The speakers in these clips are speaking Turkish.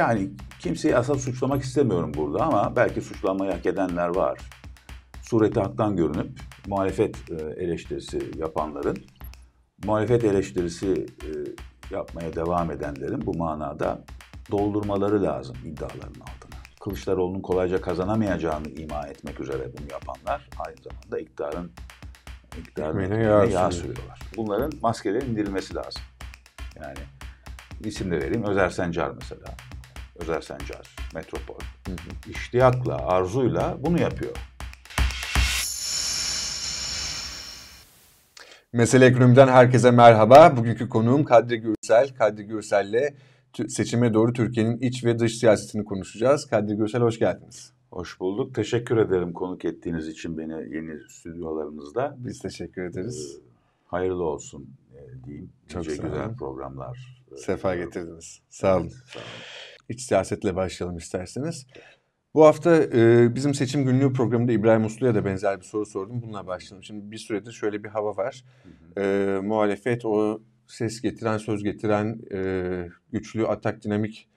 Yani kimseyi asıl suçlamak istemiyorum burada ama belki suçlanmayı hak edenler var. Sureti haktan görünüp muhalefet e, eleştirisi yapanların, muhalefet eleştirisi e, yapmaya devam edenlerin bu manada doldurmaları lazım iddiaların altına. Kılıçdaroğlu'nun kolayca kazanamayacağını ima etmek üzere bunu yapanlar aynı zamanda iktidarın iktidarın ekmeğine yağ, yağ sürüyorlar. Bunların maskelerin indirilmesi lazım. Yani isim de vereyim. Özer Sencar mesela. Özel Sencar, Metropol. Hı İştiyakla, arzuyla bunu yapıyor. Mesele Ekonomi'den herkese merhaba. Bugünkü konuğum Kadri Gürsel. Kadri Gürsel'le seçime doğru Türkiye'nin iç ve dış siyasetini konuşacağız. Kadri Gürsel hoş geldiniz. Hoş bulduk. Teşekkür ederim konuk ettiğiniz için beni yeni stüdyolarımızda. Biz teşekkür ederiz. Ee, hayırlı olsun e, diyeyim. Çok nice güzel programlar. E, Sefa getirdiniz. Sağ olun. Evet, sağ olun. İç siyasetle başlayalım isterseniz. Bu hafta e, bizim seçim günlüğü programında İbrahim Uslu'ya da benzer bir soru sordum. Bununla başlayalım. Şimdi bir süredir şöyle bir hava var. Hı E, muhalefet o ses getiren, söz getiren e, güçlü atak dinamik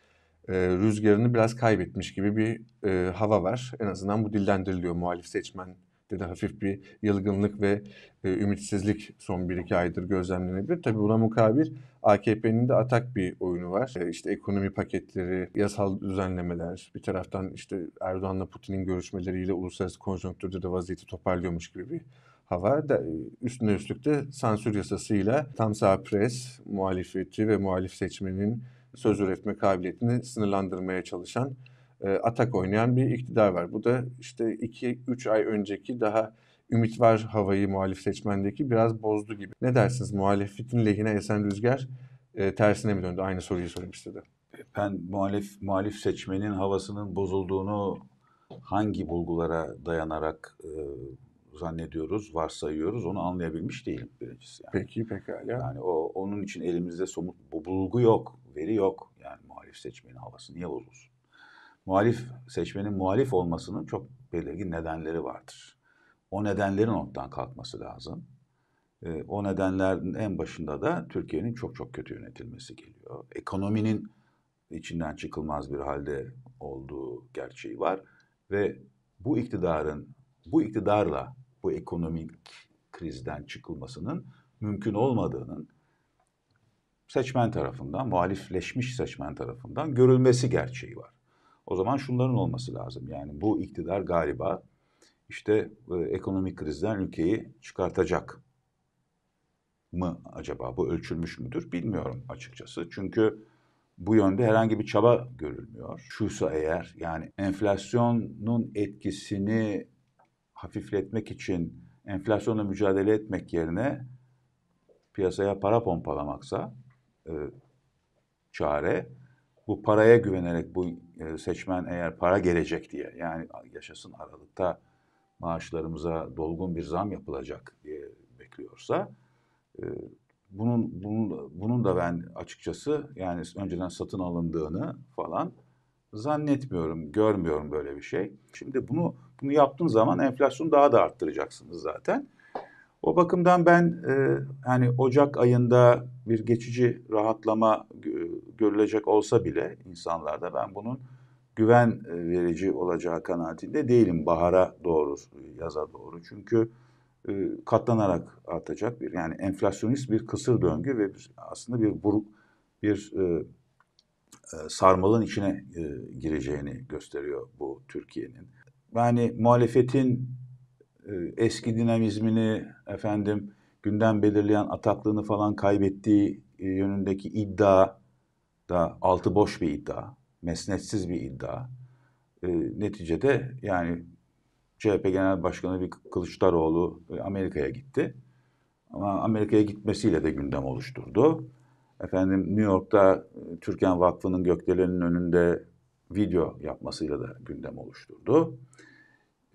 e, rüzgarını biraz kaybetmiş gibi bir e, hava var. En azından bu dillendiriliyor muhalif seçmen özellikle de hafif bir yılgınlık ve e, ümitsizlik son 1-2 aydır gözlemlenebilir. Tabi buna mukabil AKP'nin de atak bir oyunu var. E, işte ekonomi paketleri, yasal düzenlemeler, bir taraftan işte Erdoğan'la Putin'in görüşmeleriyle uluslararası konjonktürde de vaziyeti toparlıyormuş gibi bir hava. Da, e, üstüne üstlük de sansür yasasıyla tam sağ pres, muhalefeti ve muhalif seçmenin söz üretme kabiliyetini sınırlandırmaya çalışan e, atak oynayan bir iktidar var. Bu da işte 2-3 ay önceki daha ümit var havayı muhalif seçmendeki biraz bozdu gibi. Ne dersiniz muhalefetin lehine esen rüzgar e, tersine mi döndü? Aynı soruyu sorayım size Ben muhalif, muhalif seçmenin havasının bozulduğunu hangi bulgulara dayanarak e, zannediyoruz, varsayıyoruz onu anlayabilmiş değilim birincisi. Yani. Peki pekala. Yani o, onun için elimizde somut bu bulgu yok, veri yok. Yani muhalif seçmenin havası niye bozulsun? muhalif seçmenin muhalif olmasının çok belirgin nedenleri vardır. O nedenlerin ortadan kalkması lazım. Ee, o nedenlerin en başında da Türkiye'nin çok çok kötü yönetilmesi geliyor. Ekonominin içinden çıkılmaz bir halde olduğu gerçeği var ve bu iktidarın bu iktidarla bu ekonomik krizden çıkılmasının mümkün olmadığının seçmen tarafından, muhalifleşmiş seçmen tarafından görülmesi gerçeği var. O zaman şunların olması lazım. Yani bu iktidar galiba işte e, ekonomik krizden ülkeyi çıkartacak mı acaba? Bu ölçülmüş müdür? Bilmiyorum açıkçası. Çünkü bu yönde herhangi bir çaba görülmüyor. Şuysa eğer yani enflasyonun etkisini hafifletmek için enflasyonla mücadele etmek yerine piyasaya para pompalamaksa e, çare bu paraya güvenerek bu e, seçmen eğer para gelecek diye yani yaşasın aralıkta maaşlarımıza dolgun bir zam yapılacak diye bekliyorsa e, bunun bunun bunun da ben açıkçası yani önceden satın alındığını falan zannetmiyorum, görmüyorum böyle bir şey. Şimdi bunu bunu yaptığın zaman enflasyonu daha da arttıracaksınız zaten. O bakımdan ben e, hani Ocak ayında bir geçici rahatlama görülecek olsa bile insanlarda ben bunun güven e, verici olacağı kanaatinde değilim bahara doğru, yaza doğru. Çünkü e, katlanarak artacak bir yani enflasyonist bir kısır döngü ve bir, aslında bir buruk bir e, e, sarmalın içine e, gireceğini gösteriyor bu Türkiye'nin. Yani muhalefetin e, eski dinamizmini efendim gündem belirleyen ataklığını falan kaybettiği e, yönündeki iddia da altı boş bir iddia, mesnetsiz bir iddia. E, neticede yani CHP Genel Başkanı bir Kılıçdaroğlu e, Amerika'ya gitti. Ama Amerika'ya gitmesiyle de gündem oluşturdu. Efendim New York'ta Türkan Vakfı'nın gökdeleninin önünde video yapmasıyla da gündem oluşturdu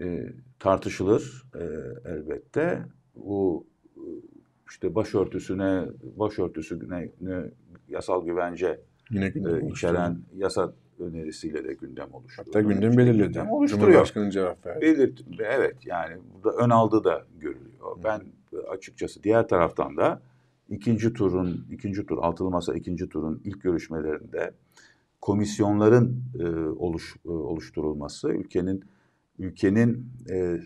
e, tartışılır e, elbette. Bu e, işte başörtüsüne başörtüsüne yasal güvence Yine e, içeren yasa önerisiyle de gündem oluşturuyor. Hatta gündem işte belirledi. Gündem oluşturuyor. Cumhurbaşkanı cevap verdi. Belirt, evet yani burada ön aldı da görülüyor. Hı. Ben açıkçası diğer taraftan da ikinci turun, ikinci tur altılı masa ikinci turun ilk görüşmelerinde komisyonların e, oluş, e, oluşturulması ülkenin ülkenin e,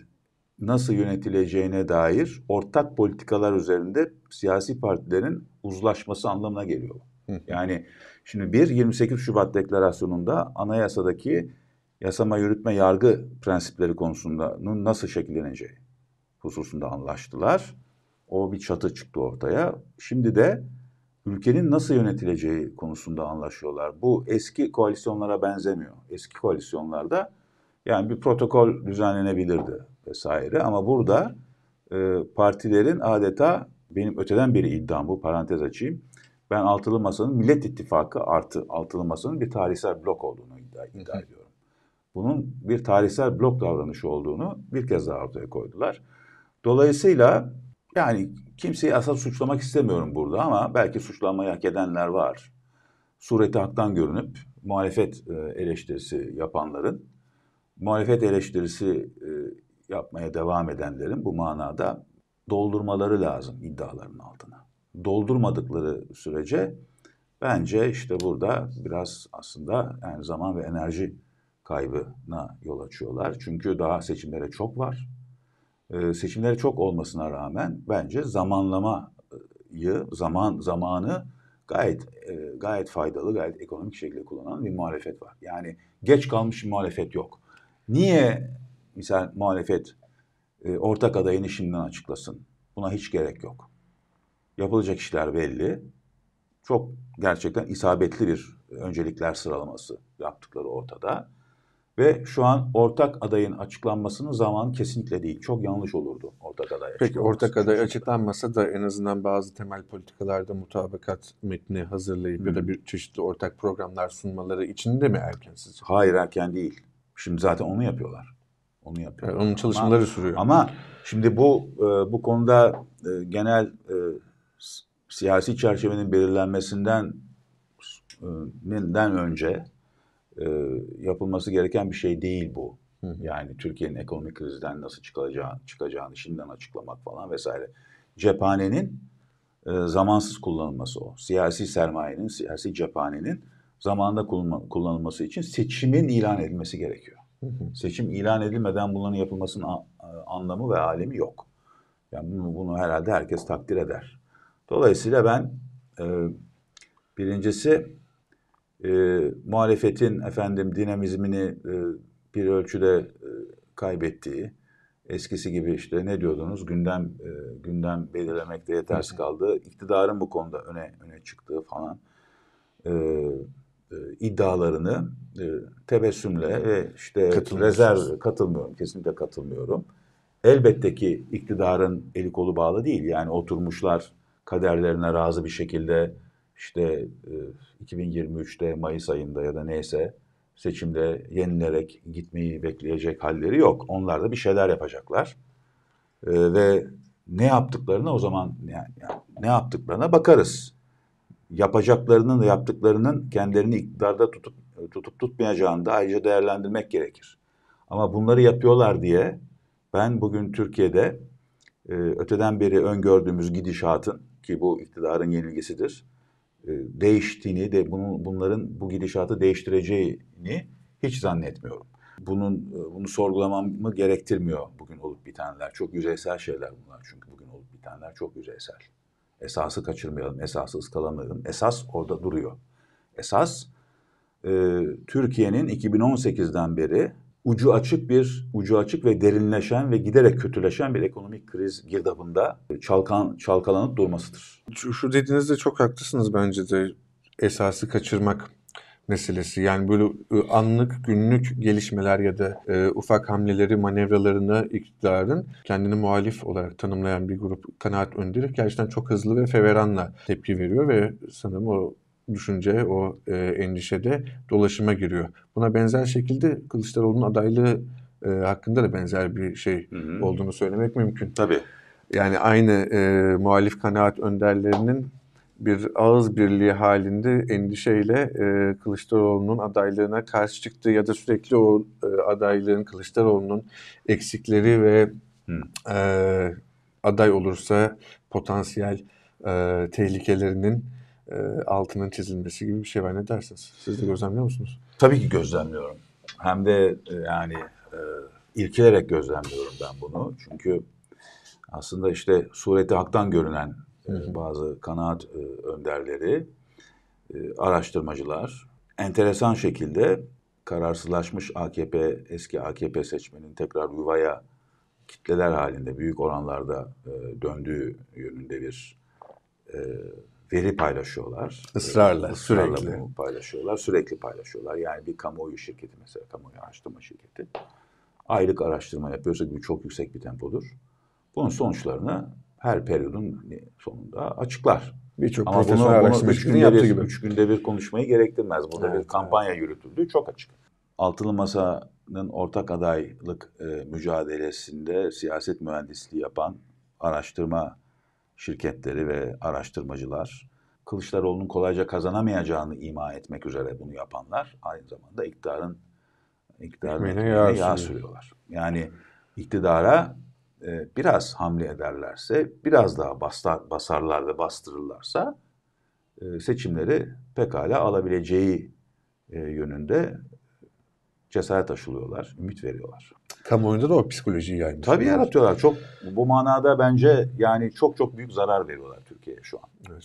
nasıl yönetileceğine dair ortak politikalar üzerinde siyasi partilerin uzlaşması anlamına geliyor. Yani şimdi bir 28 Şubat deklarasyonunda anayasadaki yasama, yürütme, yargı prensipleri konusunda nasıl şekilleneceği hususunda anlaştılar. O bir çatı çıktı ortaya. Şimdi de ülkenin nasıl yönetileceği konusunda anlaşıyorlar. Bu eski koalisyonlara benzemiyor. Eski koalisyonlarda yani bir protokol düzenlenebilirdi vesaire ama burada e, partilerin adeta benim öteden beri iddiam bu parantez açayım. Ben Altılı Masa'nın Millet İttifakı artı Altılı Masa'nın bir tarihsel blok olduğunu iddia, iddia ediyorum. Bunun bir tarihsel blok davranışı olduğunu bir kez daha ortaya koydular. Dolayısıyla yani kimseyi asla suçlamak istemiyorum burada ama belki suçlanmayı hak edenler var. Sureti haktan görünüp muhalefet e, eleştirisi yapanların muhalefet eleştirisi e, yapmaya devam edenlerin bu manada doldurmaları lazım iddiaların altına. Doldurmadıkları sürece bence işte burada biraz aslında yani zaman ve enerji kaybına yol açıyorlar. Çünkü daha seçimlere çok var. Ee, seçimlere çok olmasına rağmen bence zamanlamayı, zaman zamanı gayet e, gayet faydalı, gayet ekonomik şekilde kullanan bir muhalefet var. Yani geç kalmış bir muhalefet yok. Niye mesela muhalefet e, ortak adayını şimdiden açıklasın? Buna hiç gerek yok. Yapılacak işler belli. Çok gerçekten isabetli bir öncelikler sıralaması yaptıkları ortada. Ve şu an ortak adayın açıklanmasının zaman kesinlikle değil. Çok yanlış olurdu ortak aday Peki ortak aday açıklanmasa da en azından bazı temel politikalarda mutabakat metni hazırlayıp hmm. ya da bir çeşitli ortak programlar sunmaları için de mi erken sizce? Hayır erken değil. Şimdi zaten onu yapıyorlar. Onu yapıyorlar. Yani onun çalışmaları ama, sürüyor. Ama şimdi bu e, bu konuda e, genel e, siyasi çerçevenin belirlenmesinden den önce yapılması gereken bir şey değil bu. Yani Türkiye'nin ekonomik krizden nasıl çıkacağı çıkacağını şimdiden açıklamak falan vesaire. Cephanenin e, zamansız kullanılması o. Siyasi sermayenin, siyasi cephanenin zamanında kullanılması için seçimin ilan edilmesi gerekiyor. Seçim ilan edilmeden bunların yapılmasının anlamı ve alemi yok. Yani bunu, bunu herhalde herkes takdir eder. Dolayısıyla ben e, birincisi e, muhalefetin efendim dinamizmini e, bir ölçüde e, kaybettiği, eskisi gibi işte ne diyordunuz gündem e, gündem belirlemekte yetersiz kaldı. iktidarın bu konuda öne öne çıktığı falan. E, e, iddialarını e, tebessümle ve işte rezerv katılmıyorum. Kesinlikle katılmıyorum. Elbette ki iktidarın eli kolu bağlı değil. Yani oturmuşlar kaderlerine razı bir şekilde işte e, 2023'te Mayıs ayında ya da neyse seçimde yenilerek gitmeyi bekleyecek halleri yok. Onlar da bir şeyler yapacaklar. E, ve ne yaptıklarına o zaman yani, yani ne yaptıklarına bakarız yapacaklarının da yaptıklarının kendilerini iktidarda tutup tutup tutmayacağını da ayrıca değerlendirmek gerekir. Ama bunları yapıyorlar diye ben bugün Türkiye'de e, öteden beri öngördüğümüz gidişatın ki bu iktidarın yenilgisidir e, değiştiğini de bunun, bunların bu gidişatı değiştireceğini hiç zannetmiyorum. Bunun e, bunu sorgulamamı gerektirmiyor bugün olup bitenler. Çok yüzeysel şeyler bunlar çünkü bugün olup bitenler çok yüzeysel. Esası kaçırmayalım, esası ıskalamayalım. Esas orada duruyor. Esas e, Türkiye'nin 2018'den beri ucu açık bir, ucu açık ve derinleşen ve giderek kötüleşen bir ekonomik kriz girdabında çalkan, çalkalanıp durmasıdır. Şu dediğinizde çok haklısınız bence de esası kaçırmak meselesi. Yani böyle ıı, anlık, günlük gelişmeler ya da e, ufak hamleleri, manevralarını iktidarın kendini muhalif olarak tanımlayan bir grup kanaat önderi gerçekten çok hızlı ve feveranla tepki veriyor ve sanırım o düşünce, o e, endişe de dolaşıma giriyor. Buna benzer şekilde Kılıçdaroğlu'nun adaylığı e, hakkında da benzer bir şey hı hı. olduğunu söylemek mümkün. Tabii. Yani aynı e, muhalif kanaat önderlerinin bir ağız birliği halinde endişeyle e, Kılıçdaroğlu'nun adaylığına karşı çıktı ya da sürekli o e, adaylığın Kılıçdaroğlu'nun eksikleri ve e, aday olursa potansiyel e, tehlikelerinin e, altının çizilmesi gibi bir şey var. Ne dersiniz? Siz de gözlemliyor musunuz? Tabii ki gözlemliyorum. Hem de e, yani e, irkilerek gözlemliyorum ben bunu. Çünkü aslında işte sureti haktan görünen ee, bazı kanaat e, önderleri, e, araştırmacılar enteresan şekilde kararsızlaşmış AKP, eski AKP seçmenin tekrar yuvaya kitleler halinde büyük oranlarda e, döndüğü yönünde bir veri paylaşıyorlar. Israrla, Israrla sürekli. Bunu paylaşıyorlar, sürekli paylaşıyorlar. Yani bir kamuoyu şirketi mesela, kamuoyu araştırma şirketi aylık araştırma yapıyorsa bu çok yüksek bir tempodur. Bunun sonuçlarını her periyodun hani sonunda açıklar. Birçok profesyonel bunu, bunu günde bir, gibi. üç günde bir konuşmayı gerektirmez. Burada evet, bir kampanya evet. yürütüldüğü çok açık. Altılı Masa'nın ortak adaylık e, mücadelesinde siyaset mühendisliği yapan araştırma şirketleri ve araştırmacılar Kılıçdaroğlu'nun kolayca kazanamayacağını ima etmek üzere bunu yapanlar aynı zamanda iktidarın iktidarın yağ, yağ sürüyorlar. Yani iktidara e, biraz hamle ederlerse, biraz daha basar basarlar ve bastırırlarsa e, seçimleri pekala alabileceği e, yönünde cesaret aşılıyorlar, ümit veriyorlar. Kamuoyunda da o psikolojiyi yaymış. Tabii yaratıyorlar. Çok bu manada bence yani çok çok büyük zarar veriyorlar Türkiye'ye şu an. Evet,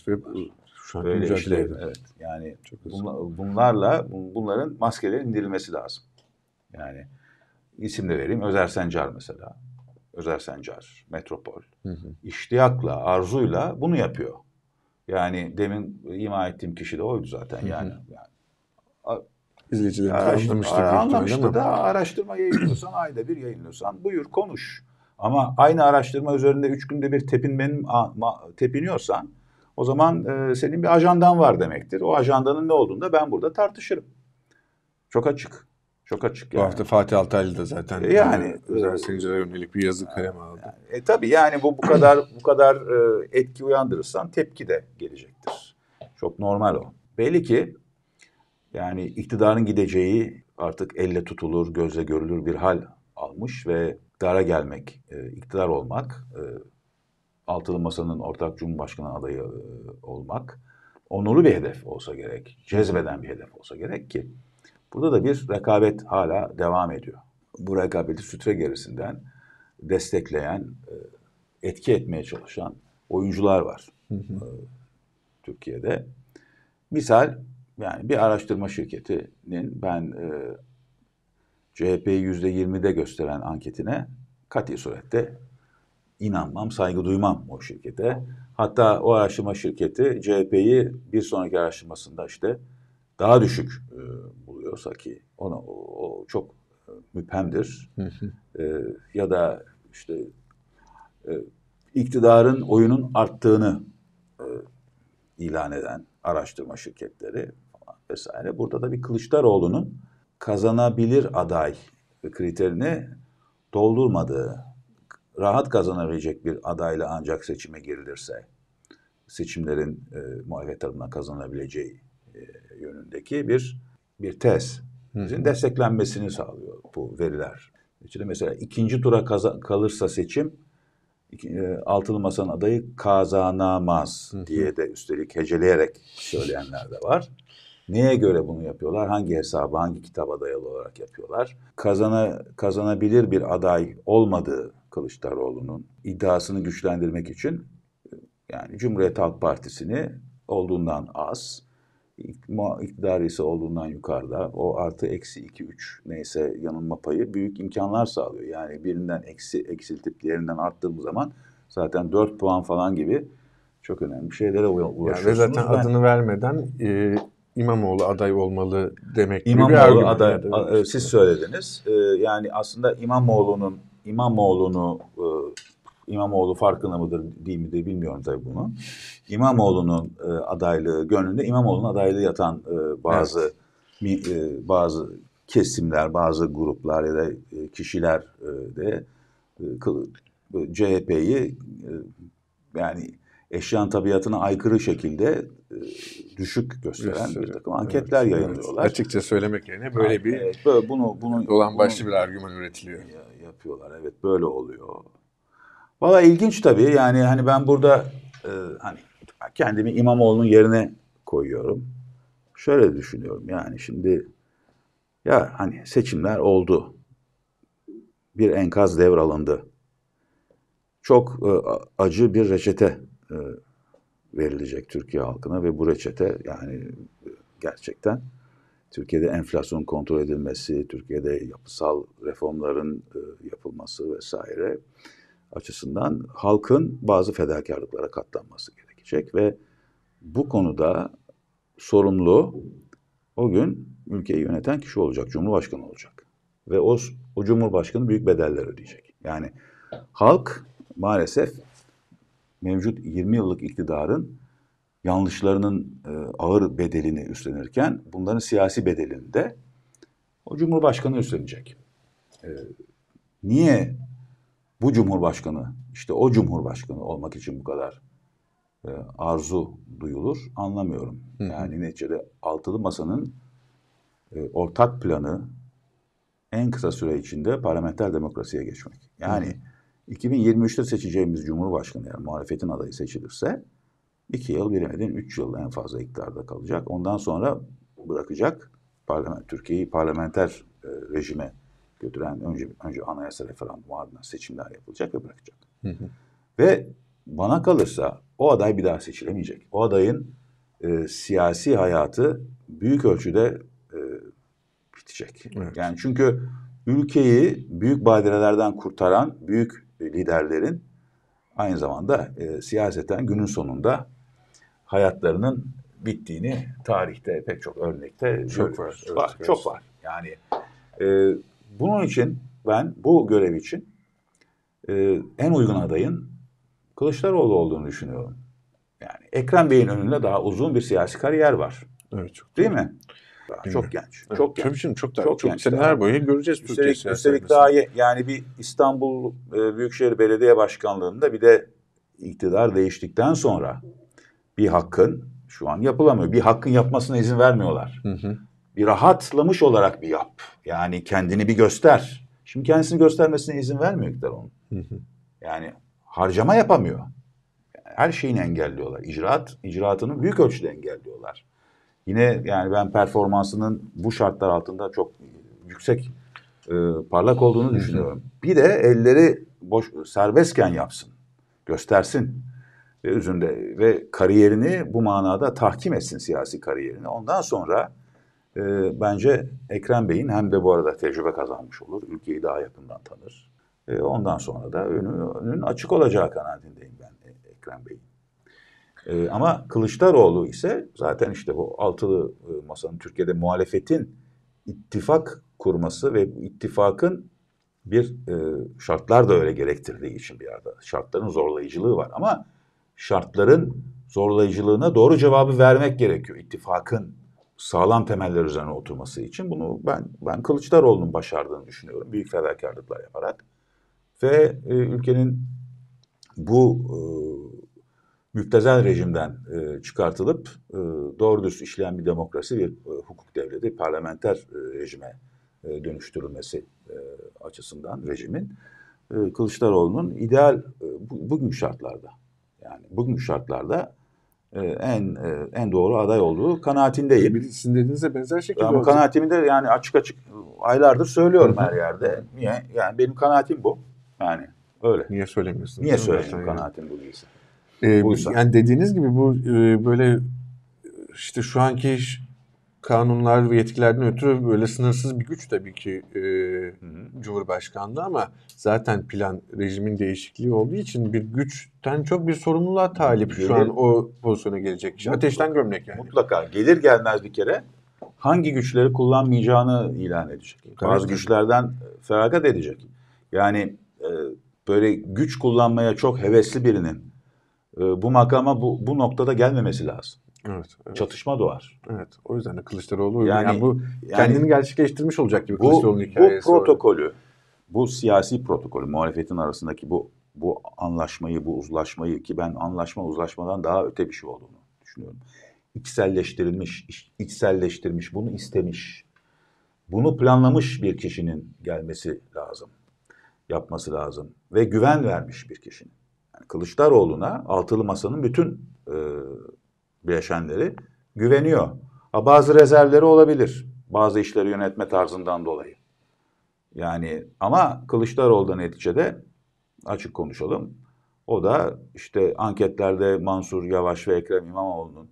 şu an Böyle işte, evet. Yani çok bunla, bunlarla bunların maskelerin indirilmesi lazım. Yani isim de vereyim. Özer Sencar mesela. Özel Sencar, Metropol. Hı hı. İştiyakla, arzuyla bunu yapıyor. Yani demin ima ettiğim kişi de oydu zaten yani. Hı hı. yani a- İzleyicilerimiz anlamıştır. da araştırma yayınlıyorsan ayda bir yayınlıyorsan buyur konuş. Ama aynı araştırma üzerinde üç günde bir tepinmenin tepiniyorsan o zaman e, senin bir ajandan var demektir. O ajandanın ne olduğunda ben burada tartışırım. Çok açık. Çok açık yani. Bu hafta Fatih Altaylı da zaten e, yani, yani e, özel seçimlere yönelik bir yazı kaleme aldı. Yani, e tabii yani bu bu kadar bu kadar e, etki uyandırırsan tepki de gelecektir. Çok normal o. Belli ki yani iktidarın gideceği artık elle tutulur, gözle görülür bir hal almış ve iktidara gelmek, e, iktidar olmak, e, altılı masanın ortak cumhurbaşkanı adayı e, olmak onurlu bir hedef olsa gerek, cezbeden bir hedef olsa gerek ki Burada da bir rekabet hala devam ediyor. Bu rekabeti sütre gerisinden destekleyen, e, etki etmeye çalışan oyuncular var e, Türkiye'de. Misal yani bir araştırma şirketinin ben e, CHP'yi %20'de gösteren anketine kati surette inanmam, saygı duymam o şirkete. Hatta o araştırma şirketi CHP'yi bir sonraki araştırmasında işte daha düşük e, oluyorsa ki ona o, çok e, müphemdir. e, ya da işte e, iktidarın oyunun arttığını e, ilan eden araştırma şirketleri vesaire. Burada da bir Kılıçdaroğlu'nun kazanabilir aday kriterini doldurmadığı, rahat kazanabilecek bir adayla ancak seçime girilirse seçimlerin e, muhalefet tarafından kazanabileceği e, yönündeki bir bir tez Hı. desteklenmesini sağlıyor bu veriler. İşte mesela ikinci tura kaza, kalırsa seçim iki, e, altılı masanın adayı kazanamaz diye de üstelik heceleyerek söyleyenler de var. Neye göre bunu yapıyorlar? Hangi hesabı, hangi kitaba dayalı olarak yapıyorlar? Kazana, kazanabilir bir aday olmadığı Kılıçdaroğlu'nun iddiasını güçlendirmek için e, yani Cumhuriyet Halk Partisi'ni olduğundan az, iktidar ise olduğundan yukarıda o artı eksi 2 3 neyse yanılma payı büyük imkanlar sağlıyor. Yani birinden eksi eksiltip diğerinden arttığımız zaman zaten dört puan falan gibi çok önemli şeylere ulaşıyorsunuz. Ve zaten ben, adını vermeden e, İmamoğlu aday olmalı demek gibi İmamoğlu bir aday yani. a, e, siz söylediniz. E, yani aslında İmamoğlu'nun İmamoğlu'nu e, İmamoğlu farkında mıdır değil midir bilmiyorum tabii bunu. İmamoğlu'nun e, adaylığı gönlünde İmamoğlu'nun adaylığı yatan e, bazı evet. mi, e, bazı kesimler, bazı gruplar ya da e, kişiler e, de e, CHP'yi e, yani eşyan tabiatına aykırı şekilde e, düşük gösteren bir takım anketler evet, yayınlıyorlar. Evet. Açıkça söylemek yerine böyle bir evet, böyle bunu, bunu, dolan başlı bir argüman üretiliyor. yapıyorlar evet böyle oluyor. Valla ilginç tabii. Yani hani ben burada e, hani kendimi İmamoğlu'nun yerine koyuyorum. Şöyle düşünüyorum yani şimdi ya hani seçimler oldu. Bir enkaz devralındı. Çok e, acı bir reçete e, verilecek Türkiye halkına ve bu reçete yani e, gerçekten Türkiye'de enflasyon kontrol edilmesi, Türkiye'de yapısal reformların e, yapılması vesaire açısından halkın bazı fedakarlıklara katlanması gerekecek ve bu konuda sorumlu o gün ülkeyi yöneten kişi olacak, cumhurbaşkanı olacak. Ve o, o cumhurbaşkanı büyük bedeller ödeyecek. Yani halk maalesef mevcut 20 yıllık iktidarın yanlışlarının e, ağır bedelini üstlenirken bunların siyasi bedelini de o cumhurbaşkanı üstlenecek. E, niye bu cumhurbaşkanı, işte o cumhurbaşkanı olmak için bu kadar e, arzu duyulur anlamıyorum. Hı. Yani neticede altılı masanın e, ortak planı en kısa süre içinde parlamenter demokrasiye geçmek. Yani Hı. 2023'te seçeceğimiz cumhurbaşkanı yani muhalefetin adayı seçilirse iki yıl bilemedin üç yıl en fazla iktidarda kalacak. Ondan sonra bırakacak parlament, Türkiye'yi parlamenter e, rejime götüren önce önce anayasa referandumu ardından seçimler yapılacak ve bırakacak. Hı hı. Ve bana kalırsa o aday bir daha seçilemeyecek. O adayın e, siyasi hayatı büyük ölçüde e, bitecek. Evet. Yani çünkü ülkeyi büyük badirelerden kurtaran büyük e, liderlerin aynı zamanda e, siyaseten günün sonunda hayatlarının bittiğini tarihte pek çok örnekte çok görüyoruz. var, var çok var. Yani e, bunun için ben bu görev için e, en uygun adayın Kılıçdaroğlu olduğunu düşünüyorum. Yani Ekrem Bey'in önünde daha uzun bir siyasi kariyer var. Evet çok. Değil mi? Daha Değil çok mi? genç. Evet, çok genç. Tabii şimdi çok daha çok, çok genç. Seneler boyu göreceğiz üstelik, Türkiye siyasi. Üstelik daha ye, yani bir İstanbul e, Büyükşehir Belediye Başkanlığı'nda bir de iktidar değiştikten sonra bir hakkın şu an yapılamıyor. Bir hakkın yapmasına izin vermiyorlar. Hı hı bir rahatlamış olarak bir yap. Yani kendini bir göster. Şimdi kendisini göstermesine izin vermiyor iktidar onun. Yani harcama yapamıyor. her şeyini engelliyorlar. İcraat, icraatını büyük ölçüde engelliyorlar. Yine yani ben performansının bu şartlar altında çok yüksek e, parlak olduğunu düşünüyorum. Bir de elleri boş serbestken yapsın. Göstersin ve üzünde ve kariyerini bu manada tahkim etsin siyasi kariyerini. Ondan sonra e, bence Ekrem Bey'in hem de bu arada tecrübe kazanmış olur. Ülkeyi daha yakından tanır. E, ondan sonra da önünün açık olacağı kanaatindeyim ben e, Ekrem Bey'in. E, ama Kılıçdaroğlu ise zaten işte bu altılı e, masanın Türkiye'de muhalefetin ittifak kurması ve ittifakın bir e, şartlar da öyle gerektirdiği için bir yerde şartların zorlayıcılığı var ama şartların zorlayıcılığına doğru cevabı vermek gerekiyor ittifakın sağlam temeller üzerine oturması için bunu ben ben Kılıçdaroğlu'nun başardığını düşünüyorum. Büyük fedakarlıklar yaparak ve e, ülkenin bu e, müptezel rejimden e, çıkartılıp e, doğru dürüst işleyen bir demokrasi, bir e, hukuk devleti, parlamenter e, rejime e, dönüştürülmesi e, açısından rejimin e, Kılıçdaroğlu'nun ideal e, bu, bugün şartlarda yani bugün şartlarda e, en e, en doğru aday olduğu kanaatindeyim. Sizin dediğinize benzer şekilde. Ama olacak. kanaatimi de yani açık açık aylardır söylüyorum her yerde. Niye? Yani benim kanaatim bu. Yani öyle. Niye söylemiyorsun? Niye söylemiyorsun kanaatim bu değilse. Ee, Buysa. yani dediğiniz gibi bu e, böyle işte şu anki kanunlar ve yetkilerden ötürü böyle sınırsız bir güç tabii ki e, Cumhurbaşkanlığı ama zaten plan rejimin değişikliği olduğu için bir güçten çok bir sorumluluğa talip şu an o pozisyona gelecek kişi. Ateşten gömlek yani. Mutlaka gelir gelmez bir kere hangi güçleri kullanmayacağını ilan edecek. Tabii Bazı güçlerden feragat edecek. Yani e, böyle güç kullanmaya çok hevesli birinin e, bu makama bu, bu noktada gelmemesi lazım. Evet, evet. Çatışma doğar. Evet. O yüzden de Kılıçdaroğlu yani, yani bu kendini yani, gerçekleştirmiş olacak gibi Kılıçdaroğlu'nun hikayesi. Bu protokolü, bu siyasi protokolü muhalefetin arasındaki bu bu anlaşmayı, bu uzlaşmayı ki ben anlaşma uzlaşmadan daha öte bir şey olduğunu düşünüyorum. İçselleştirilmiş, içselleştirmiş, bunu istemiş, bunu planlamış bir kişinin gelmesi lazım, yapması lazım ve güven vermiş bir kişinin. Yani Kılıçdaroğlu'na altılı masanın bütün e, bileşenleri güveniyor. Ha, bazı rezervleri olabilir. Bazı işleri yönetme tarzından dolayı. Yani ama Kılıçdaroğlu'da neticede açık konuşalım. O da işte anketlerde Mansur Yavaş ve Ekrem İmamoğlu'nun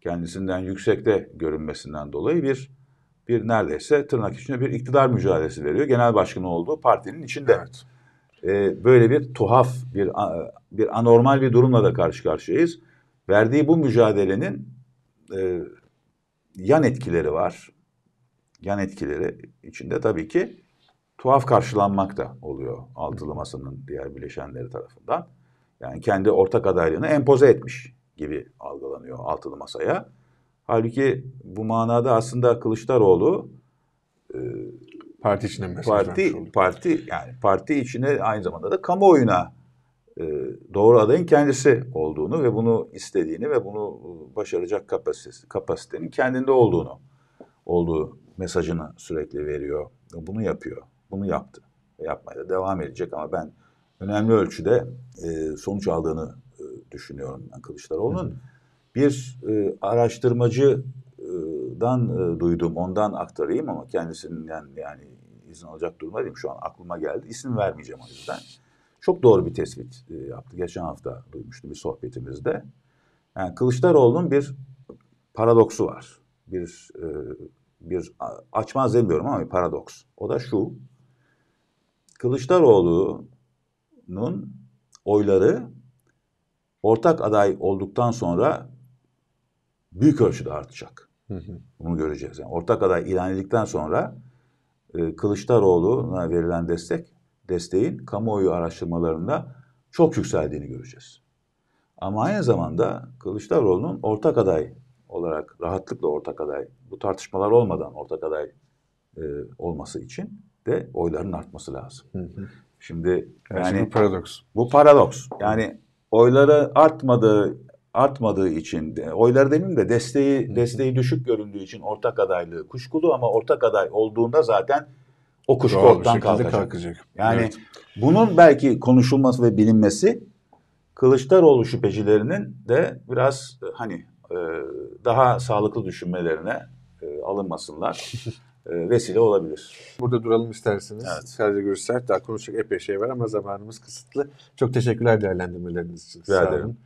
kendisinden yüksekte görünmesinden dolayı bir bir neredeyse tırnak içinde bir iktidar mücadelesi veriyor. Genel başkan olduğu partinin içinde. Evet. Ee, böyle bir tuhaf, bir bir anormal bir durumla da karşı karşıyayız verdiği bu mücadelenin e, yan etkileri var. Yan etkileri içinde tabii ki tuhaf karşılanmak da oluyor altılı masanın diğer bileşenleri tarafından. Yani kendi ortak adaylığını empoze etmiş gibi algılanıyor altılı masaya. Halbuki bu manada aslında Kılıçdaroğlu e, parti içinde mesaj parti, Parti yani parti içinde aynı zamanda da kamuoyuna e, doğru adayın kendisi olduğunu ve bunu istediğini ve bunu e, başaracak kapasitesi, kapasitenin kendinde olduğunu olduğu mesajını sürekli veriyor. Bunu yapıyor. Bunu yaptı. Yapmaya da devam edecek ama ben önemli ölçüde e, sonuç aldığını e, düşünüyorum ben Kılıçdaroğlu'nun. Bir e, araştırmacıdan e, duydum, ondan aktarayım ama kendisinden yani izin alacak durumda değilim. Şu an aklıma geldi. isim vermeyeceğim o yüzden. Çok doğru bir tespit e, yaptı. Geçen hafta duymuştum bir sohbetimizde. Yani Kılıçdaroğlu'nun bir paradoksu var. Bir e, bir açmaz demiyorum ama bir paradoks. O da şu. Kılıçdaroğlu'nun oyları ortak aday olduktan sonra büyük ölçüde artacak. Bunu göreceğiz. Yani ortak aday ilan edildikten sonra e, Kılıçdaroğlu'na verilen destek desteğin kamuoyu araştırmalarında çok yükseldiğini göreceğiz. Ama aynı zamanda Kılıçdaroğlu'nun ortak aday olarak rahatlıkla ortak aday, bu tartışmalar olmadan ortak aday e, olması için de oyların artması lazım. Hı hı. Şimdi yani, yani bu paradoks. Bu paradoks. Yani oyları artmadığı artmadığı için oylar demin de desteği desteği düşük göründüğü için ortak adaylığı kuşkulu ama ortak aday olduğunda zaten o kuşku Doğru, ortadan kalkacak. kalkacak. Yani evet. bunun belki konuşulması ve bilinmesi Kılıçdaroğlu şüphecilerinin de biraz e, hani e, daha sağlıklı düşünmelerine e, alınmasınlar. vesile olabilir. Burada duralım isterseniz. Evet. Sadece görüşler daha konuşacak epey şey var ama zamanımız kısıtlı. Çok teşekkürler değerlendirmeleriniz için. Rica ederim.